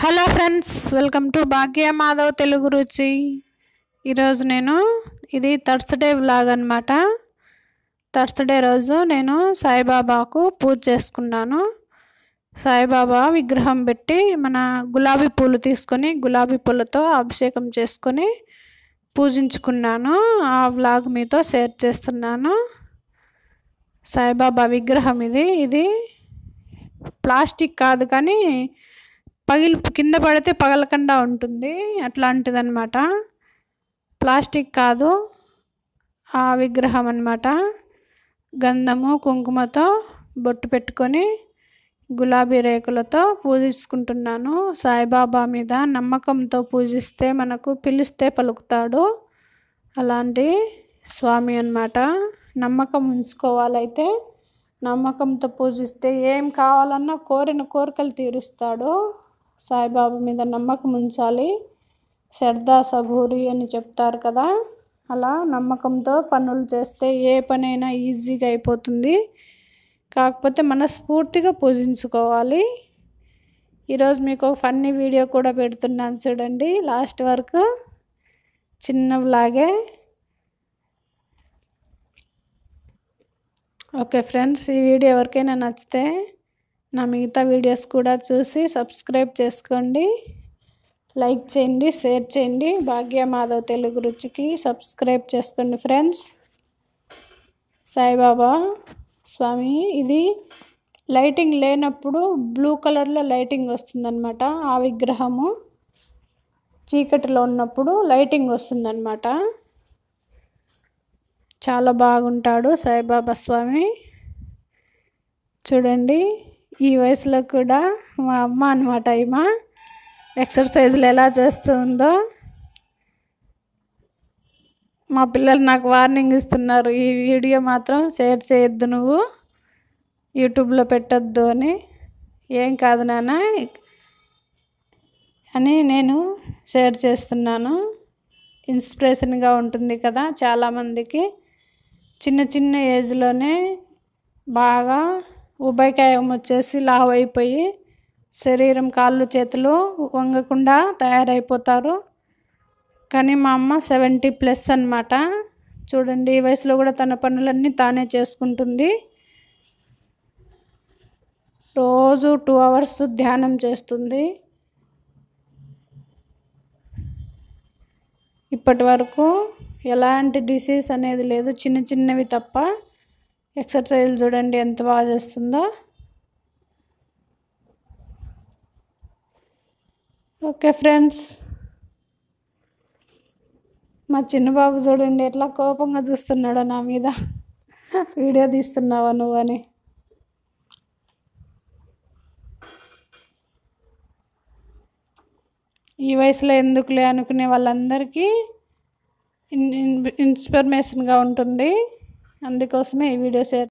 hello friends welcome to Bhagya Madhav Telugu Ruchi ఈరోజు నేను ఇది థర్స్డే వ్లాగ్ అనమాట థర్స్డే రోజు నేను సాయిబాబాకు పూజ చేసుకున్నాను సాయిబాబా విగ్రహం పెట్టి మన గులాబీ పూలు తీసుకొని గులాబీ పూలతో అభిషేకం చేసుకొని పూజించుకున్నాను ఆ వ్లాగ్ మీతో షేర్ చేస్తున్నాను సాయిబాబా విగ్రహం ఇది ఇది ప్లాస్టిక్ కాదు కానీ పగిలి కింద పడితే పగలకుండా ఉంటుంది అట్లాంటిదన్నమాట ప్లాస్టిక్ కాదు ఆ విగ్రహం అనమాట గంధము కుంకుమతో బొట్టు పెట్టుకొని గులాబీ రేకులతో పూజించుకుంటున్నాను సాయిబాబా మీద నమ్మకంతో పూజిస్తే మనకు పిలిస్తే పలుకుతాడు అలాంటి స్వామి అన్నమాట నమ్మకం ఉంచుకోవాలైతే నమ్మకంతో పూజిస్తే ఏం కావాలన్నా కోరిన కోరికలు తీరుస్తాడు సాయిబాబా మీద నమ్మకం ఉంచాలి శ్రద్ధా సబూరి అని చెప్తారు కదా అలా నమ్మకంతో పనులు చేస్తే ఏ పనైనా ఈజీగా అయిపోతుంది కాకపోతే మనస్ఫూర్తిగా పూజించుకోవాలి ఈరోజు మీకు ఒక ఫన్నీ వీడియో కూడా పెడుతున్నాను చూడండి లాస్ట్ వరకు చిన్న వ్లాగే ఓకే ఫ్రెండ్స్ ఈ వీడియో ఎవరికైనా నచ్చితే నా మిగతా వీడియోస్ కూడా చూసి సబ్స్క్రైబ్ చేసుకోండి లైక్ చేయండి షేర్ చేయండి భాగ్య మాధవ్ తెలుగు రుచికి సబ్స్క్రైబ్ చేసుకోండి ఫ్రెండ్స్ సాయిబాబా స్వామి ఇది లైటింగ్ లేనప్పుడు బ్లూ కలర్లో లైటింగ్ వస్తుందన్నమాట ఆ విగ్రహము చీకటిలో ఉన్నప్పుడు లైటింగ్ వస్తుందన్నమాట చాలా బాగుంటాడు సాయిబాబా స్వామి చూడండి ఈ వయసులో కూడా మా అమ్మ అనమాట ఈమె ఎక్సర్సైజ్లు ఎలా చేస్తుందో మా పిల్లలు నాకు వార్నింగ్ ఇస్తున్నారు ఈ వీడియో మాత్రం షేర్ చేయొద్దు నువ్వు యూట్యూబ్లో పెట్టద్దు అని ఏం కాదు నాన్న అని నేను షేర్ చేస్తున్నాను ఇన్స్పిరేషన్గా ఉంటుంది కదా చాలామందికి చిన్న చిన్న ఏజ్లోనే బాగా ఉభయకాయం వచ్చేసి లావు అయిపోయి శరీరం కాళ్ళు చేతులు వంగకుండా తయారైపోతారు కానీ మా అమ్మ సెవెంటీ ప్లస్ అనమాట చూడండి ఈ వయసులో కూడా తన పనులన్నీ తానే చేసుకుంటుంది రోజు టూ అవర్స్ ధ్యానం చేస్తుంది ఇప్పటి వరకు ఎలాంటి డిసీజ్ అనేది లేదు చిన్న చిన్నవి తప్ప ఎక్సర్సైజ్ చూడండి ఎంత బాగా చేస్తుందో ఓకే ఫ్రెండ్స్ మా చిన్నబాబు చూడండి ఎట్లా కోపంగా చూస్తున్నాడో నా మీద వీడియో తీస్తున్నావా నువ్వని ఈ వయసులో ఎందుకులే అనుకునే వాళ్ళందరికీ ఇన్స్పిర్మేషన్గా ఉంటుంది అందుకోసమే ఈ వీడియో షేర్